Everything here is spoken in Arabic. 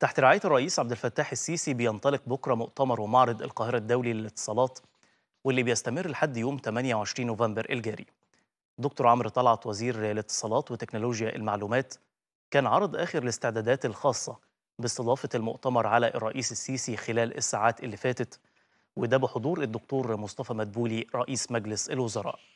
تحت رعاية الرئيس عبد الفتاح السيسي بينطلق بكرة مؤتمر ومعرض القاهرة الدولي للاتصالات واللي بيستمر لحد يوم 28 نوفمبر الجاري دكتور عمرو طلعت وزير الاتصالات وتكنولوجيا المعلومات كان عرض آخر الاستعدادات الخاصة باستضافة المؤتمر على الرئيس السيسي خلال الساعات اللي فاتت وده بحضور الدكتور مصطفى مدبولي رئيس مجلس الوزراء